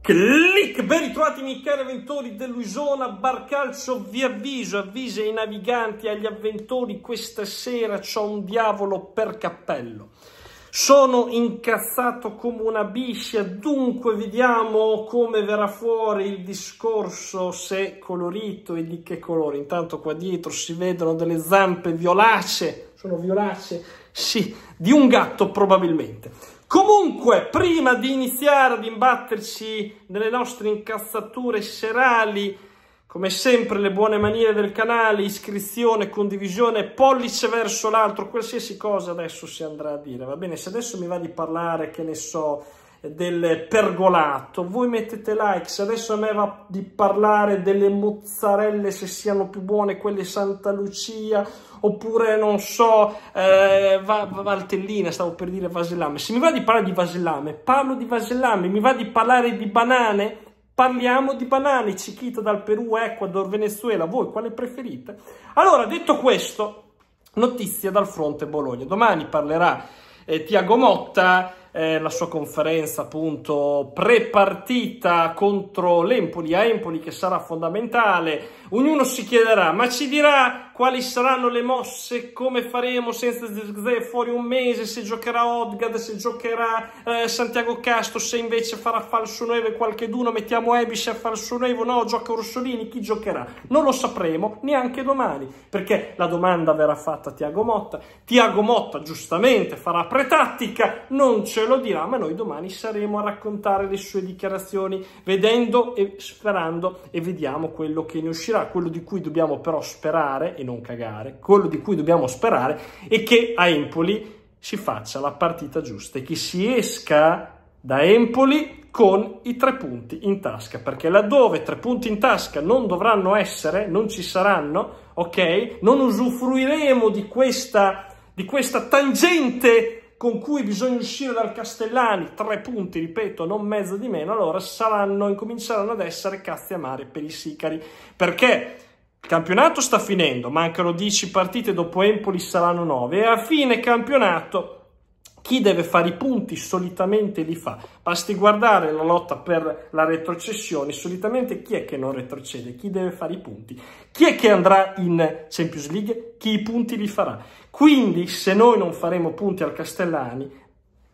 Clic, ben ritrovati miei cari avventori dell'Uisona, Barcalcio vi avviso, avvisa i naviganti, agli avventori, questa sera c'ho un diavolo per cappello. Sono incazzato come una biscia, dunque vediamo come verrà fuori il discorso, se colorito e di che colore. Intanto qua dietro si vedono delle zampe violacee, sono violacee? Sì, di un gatto probabilmente. Comunque, prima di iniziare ad imbatterci nelle nostre incazzature serali, come sempre le buone maniere del canale, iscrizione, condivisione, pollice verso l'altro, qualsiasi cosa adesso si andrà a dire, va bene? Se adesso mi va di parlare, che ne so, del pergolato, voi mettete like se adesso a me va di parlare delle mozzarelle se siano più buone quelle Santa Lucia oppure non so eh, va, va, Valtellina, stavo per dire vasellame, se mi va di parlare di vasellame parlo di vasellame, mi va di parlare di banane parliamo di banane, cichita dal Perù, Ecuador, Venezuela, voi quale preferite? Allora detto questo, notizia dal fronte Bologna, domani parlerà eh, Tiago Motta eh, la sua conferenza appunto pre-partita contro l'Empoli, a Empoli che sarà fondamentale. Ognuno si chiederà, ma ci dirà quali saranno le mosse? Come faremo senza Zirze fuori un mese? Se giocherà Odgad, se giocherà eh, Santiago Castro, se invece farà falso 9 qualche d'uno, mettiamo Ebis a falso 9, no, gioca Rossolini, chi giocherà? Non lo sapremo neanche domani, perché la domanda verrà fatta a Tiago Motta. Tiago Motta giustamente farà pretattica, non ce lo dirà, ma noi domani saremo a raccontare le sue dichiarazioni, vedendo e sperando e vediamo quello che ne uscirà, quello di cui dobbiamo però sperare e non cagare, quello di cui dobbiamo sperare è che a Empoli si faccia la partita giusta e che si esca da Empoli con i tre punti in tasca, perché laddove tre punti in tasca non dovranno essere, non ci saranno, ok? Non usufruiremo di questa, di questa tangente con cui bisogna uscire dal Castellani, tre punti, ripeto, non mezzo di meno, allora saranno, incominceranno ad essere cazzi amari per i sicari. Perché? Il campionato sta finendo, mancano 10 partite, dopo Empoli saranno 9 e a fine campionato chi deve fare i punti solitamente li fa. Basti guardare la lotta per la retrocessione, solitamente chi è che non retrocede? Chi deve fare i punti? Chi è che andrà in Champions League? Chi i punti li farà? Quindi se noi non faremo punti al Castellani,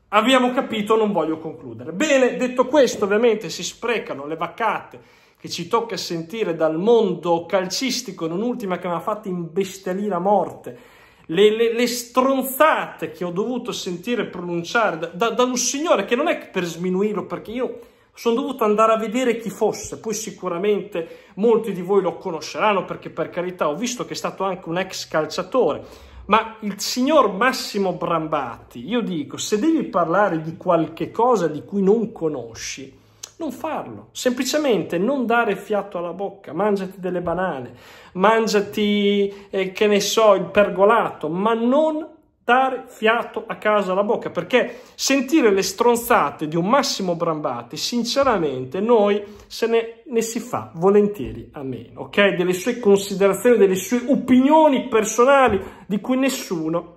abbiamo capito, non voglio concludere. Bene, detto questo, ovviamente si sprecano le vacate che ci tocca sentire dal mondo calcistico, non ultima che mi ha fatto imbestialire a morte, le, le, le, stronzate che ho dovuto sentire pronunciare da, da, da un signore che non è per sminuirlo, perché io sono dovuto andare a vedere chi fosse, poi sicuramente molti di voi lo conosceranno perché per carità ho visto che è stato anche un ex calciatore, ma il signor Massimo Brambatti, io dico, se devi parlare di qualche cosa di cui non conosci, non farlo, semplicemente non dare fiato alla bocca, mangiati delle banane, mangiati, eh, che ne so, il pergolato, ma non dare fiato a casa alla bocca, perché sentire le stronzate di un Massimo Brambati, sinceramente, noi se ne, ne, si fa volentieri a meno, ok? Delle sue considerazioni, delle sue opinioni personali, di cui nessuno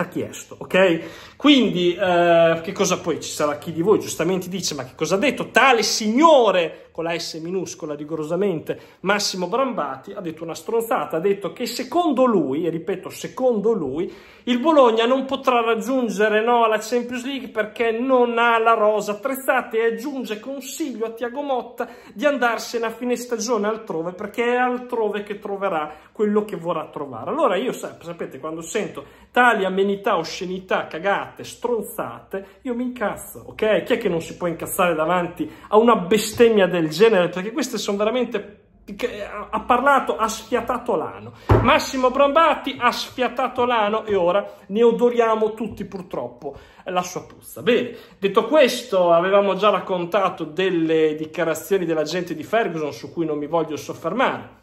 ha chiesto, ok? Quindi, eh, che cosa poi ci sarà chi di voi giustamente dice, ma che cosa ha detto? Tale signore con la S minuscola rigorosamente, Massimo Brambati, ha detto una stronzata, ha detto che secondo lui, e ripeto secondo lui, il Bologna non potrà raggiungere no alla Champions League perché non ha la rosa attrezzata e aggiunge consiglio a Tiago Motta di andarsene a fine stagione altrove perché è altrove che troverà quello che vorrà trovare. Allora io sapete quando sento tali amenità, oscenità, cagate, stronzate, io mi incazzo, ok? Chi è che non si può incazzare davanti a una bestemmia del del genere, perché queste sono veramente eh, ha parlato, ha sfiatato l'ano. Massimo Brambati ha sfiatato l'ano e ora ne odoriamo tutti purtroppo la sua puzza. Bene, detto questo, avevamo già raccontato delle dichiarazioni dell'agente di Ferguson su cui non mi voglio soffermare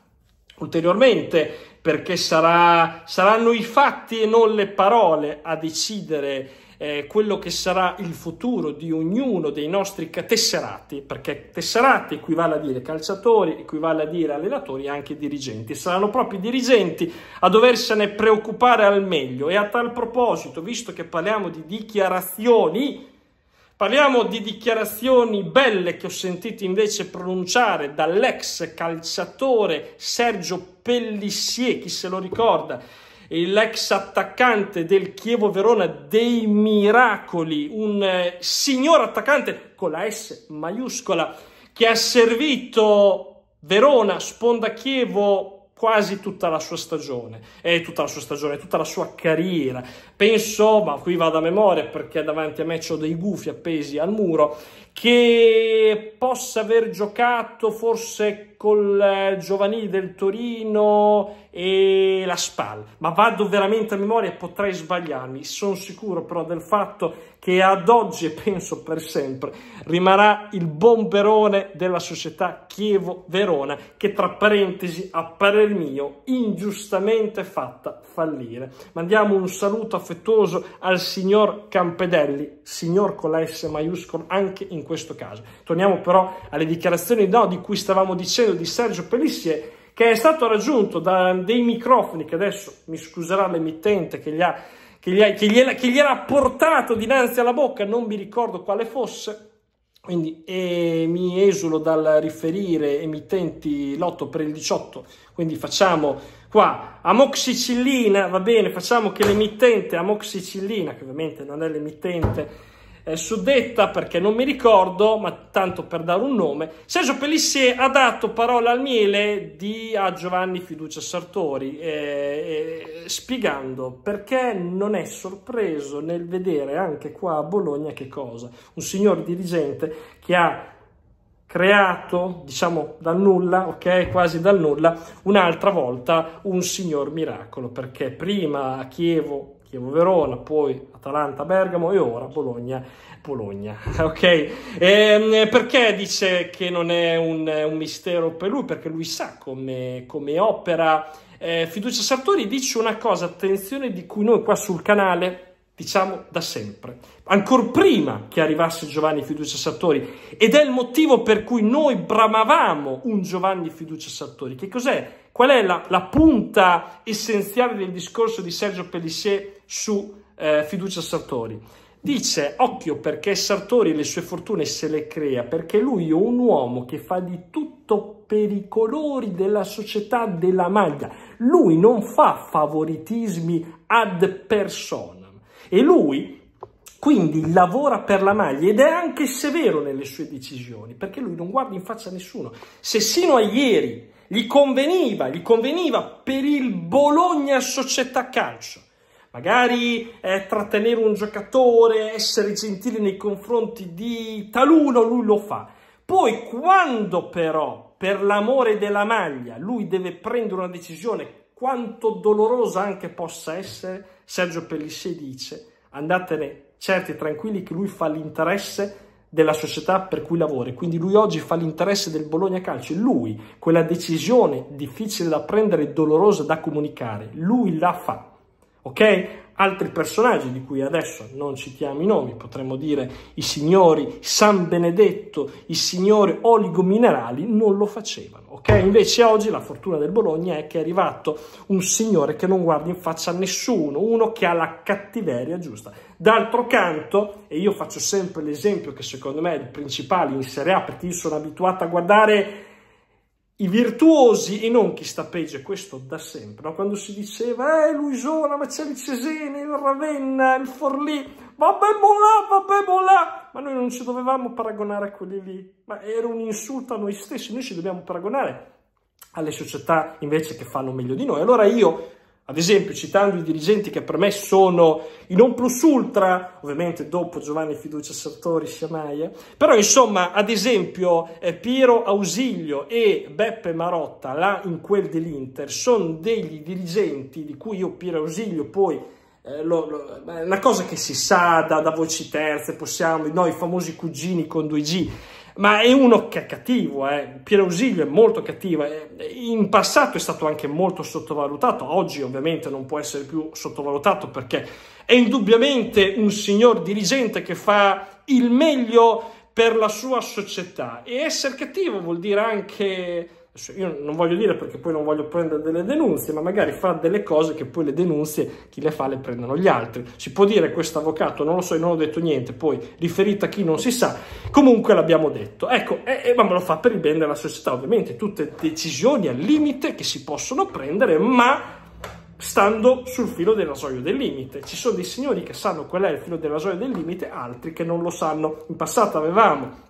ulteriormente perché sarà, saranno i fatti e non le parole a decidere eh, quello che sarà il futuro di ognuno dei nostri tesserati, perché tesserati equivale a dire calciatori, equivale a dire allenatori e anche dirigenti. Saranno proprio i dirigenti a doversene preoccupare al meglio. E a tal proposito, visto che parliamo di dichiarazioni, Parliamo di dichiarazioni belle che ho sentito invece pronunciare dall'ex calciatore Sergio Pellissier, chi se lo ricorda, l'ex attaccante del Chievo Verona dei miracoli, un eh, signor attaccante con la S maiuscola che ha servito Verona, Sponda Chievo quasi tutta la sua stagione, eh, tutta la sua stagione, tutta la sua carriera. Penso, ma qui vado a memoria perché davanti a me ho dei gufi appesi al muro, che possa aver giocato forse col eh, Giovanile del Torino e la Spal, ma vado veramente a memoria, e potrei sbagliarmi, sono sicuro però del fatto che ad oggi e penso per sempre rimarrà il bomberone della società Chievo-Verona che tra parentesi a parer mio ingiustamente fatta fallire. Mandiamo un saluto affettuoso al signor Campedelli, signor con la S maiuscola anche in questo caso. Torniamo però alle dichiarazioni no, di cui stavamo dicendo di Sergio Pellissier che è stato raggiunto da dei microfoni che adesso mi scuserà l'emittente che gli ha che, gli, che, gliela, che gliela portato dinanzi alla bocca, non mi ricordo quale fosse. Quindi eh, mi esulo dal riferire emittenti l'8 per il 18, quindi facciamo qua amoxicillina, va bene, facciamo che l'emittente amoxicillina, che ovviamente non è l'emittente eh, suddetta, perché non mi ricordo, ma tanto per dare un nome, Sergio Pellissier ha dato parola al miele di, a Giovanni Fiducia Sartori, eh, eh, spiegando perché non è sorpreso nel vedere anche qua a Bologna che cosa? Un signor dirigente che ha creato, diciamo dal nulla, ok, quasi dal nulla, un'altra volta un signor miracolo, perché prima a Chievo Chievo-Verona, poi Atalanta-Bergamo e ora Bologna. Bologna, ok? E ehm, perché dice che non è un, un, mistero per lui? Perché lui sa come, come opera. Eh, Fiducia Sartori dice una cosa, attenzione, di cui noi qua sul canale diciamo da sempre, ancora prima che arrivasse Giovanni Fiducia Sartori ed è il motivo per cui noi bramavamo un Giovanni Fiducia Sartori. Che cos'è? Qual è la, la punta essenziale del discorso di Sergio Pellissier su eh, Fiducia Sartori? Dice, occhio perché Sartori le sue fortune se le crea, perché lui è un uomo che fa di tutto per i colori della società della maglia. Lui non fa favoritismi ad personam. E lui quindi lavora per la maglia ed è anche severo nelle sue decisioni, perché lui non guarda in faccia a nessuno. Se sino a ieri gli conveniva, gli conveniva per il Bologna società calcio. Magari eh, trattenere un giocatore, essere gentile nei confronti di taluno, lui lo fa. Poi quando però, per l'amore della maglia, lui deve prendere una decisione, quanto dolorosa anche possa essere, Sergio Pellissier dice, andatene certi e tranquilli che lui fa l'interesse della società per cui lavora. Quindi lui oggi fa l'interesse del Bologna Calcio. Lui, quella decisione difficile da prendere, dolorosa da comunicare, lui la fa. Ok? Altri personaggi di cui adesso non citiamo i nomi, potremmo dire i signori San Benedetto, i signori oligominerali, non lo facevano. Ok? Invece oggi la fortuna del Bologna è che è arrivato un signore che non guarda in faccia a nessuno, uno che ha la cattiveria giusta. D'altro canto, e io faccio sempre l'esempio che secondo me è il principale in Serie A perché io sono abituato a guardare i virtuosi e non chi sta peggio, questo da sempre, no? quando si diceva eh Luisona, ma c'è il Cesene, il Ravenna, il Forlì, vabbè bolà, vabbè bolà, ma noi non ci dovevamo paragonare a quelli lì, ma era un insulto a noi stessi, noi ci dobbiamo paragonare alle società invece che fanno meglio di noi. Allora io ad esempio, citando i dirigenti che per me sono i non plus ultra, ovviamente dopo Giovanni Fiducia Sartori, Sciamaia, però insomma, ad esempio, eh, Piero Ausilio e Beppe Marotta, là in quel dell'Inter, sono degli dirigenti di cui io Piero Ausilio poi eh, lo, una cosa che si sa da, da voci terze, possiamo, noi famosi cugini con 2G, ma è uno che è cattivo, eh. Ausilio è molto cattivo, eh. in passato è stato anche molto sottovalutato, oggi ovviamente non può essere più sottovalutato perché è indubbiamente un signor dirigente che fa il meglio per la sua società e essere cattivo vuol dire anche cioè, io non voglio dire perché poi non voglio prendere delle denunzie, ma magari fa delle cose che poi le denunzie chi le fa le prendono gli altri. Si può dire questo avvocato, non lo so, io non ho detto niente, poi riferita a chi non si sa, comunque l'abbiamo detto. Ecco, e, e, ma me lo fa per il bene della società, ovviamente, tutte decisioni al limite che si possono prendere, ma stando sul filo del rasoio del limite. Ci sono dei signori che sanno qual è il filo del rasoio del limite, altri che non lo sanno. In passato avevamo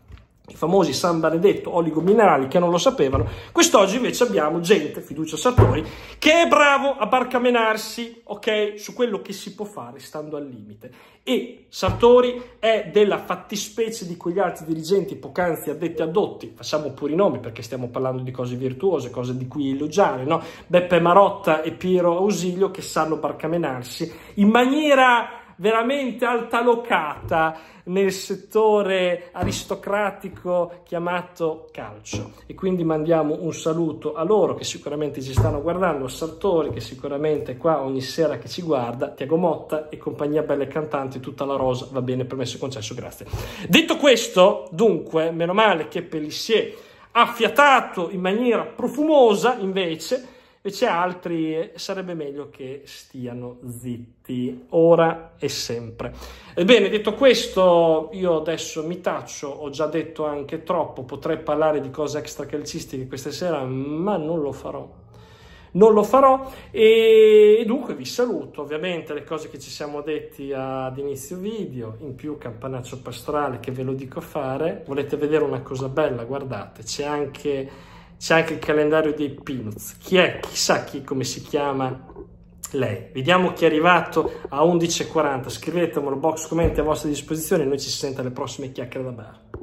i famosi San Benedetto oligominerali che non lo sapevano, quest'oggi invece abbiamo gente, fiducia Sartori, che è bravo a barcamenarsi, ok, su quello che si può fare stando al limite. E Sartori è della fattispecie di quegli altri dirigenti poc'anzi addetti adotti, facciamo pure i nomi perché stiamo parlando di cose virtuose, cose di cui elogiare, no? Beppe Marotta e Piero Ausilio che sanno barcamenarsi in maniera veramente altalocata nel settore aristocratico chiamato calcio. E quindi mandiamo un saluto a loro che sicuramente ci stanno guardando, Sartori che sicuramente è qua ogni sera che ci guarda, Tiago Motta e compagnia belle cantanti, tutta la rosa, va bene, permesso e concesso, grazie. Detto questo, dunque, meno male che Pellissier ha fiatato in maniera profumosa invece, Invece altri sarebbe meglio che stiano zitti, ora e sempre. Ebbene, detto questo, io adesso mi taccio, ho già detto anche troppo, potrei parlare di cose extracalcistiche questa sera, ma non lo farò non lo farò e dunque vi saluto ovviamente le cose che ci siamo detti ad inizio video in più campanaccio pastorale che ve lo dico a fare volete vedere una cosa bella guardate c'è anche c'è anche il calendario dei Peanuts. Chi è? Chissà chi, come si chiama lei. Vediamo chi è arrivato a 11.40. Scrivetemelo, box commenti a vostra disposizione. Noi ci sentiamo alle prossime chiacchiere da bar.